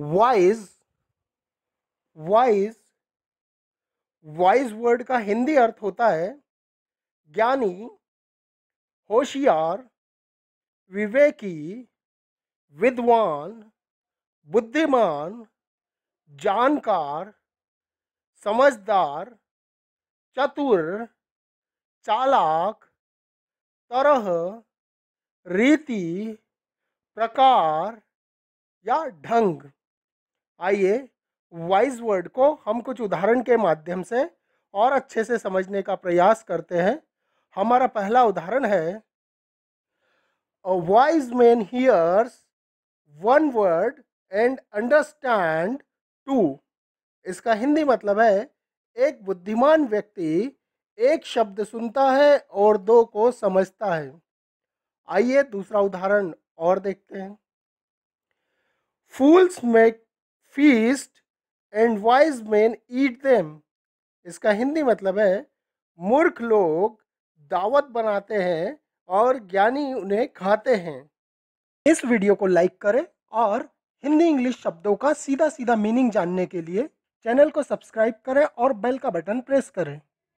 wise wise wise word का हिंदी अर्थ होता है ज्ञानी होशियार विवेकी विद्वान बुद्धिमान जानकार समझदार चतुर चालाक तरह रीति प्रकार या ढंग आइए वाइज वर्ड को हम कुछ उदाहरण के माध्यम से और अच्छे से समझने का प्रयास करते हैं हमारा पहला उदाहरण है wise man hears one word and understand two इसका हिंदी मतलब है एक बुद्धिमान व्यक्ति एक शब्द सुनता है और दो को समझता है आइए दूसरा उदाहरण और देखते हैं fools make feast and wise man eat them इसका हिंदी मतलब है मूर्ख लोग दावत बनाते हैं और ज्ञानी उन्हें खाते हैं इस वीडियो को लाइक करें और हिंदी इंग्लिश शब्दों का सीधा सीधा मीनिंग जानने के लिए चैनल को सब्सक्राइब करें और बेल का बटन प्रेस करें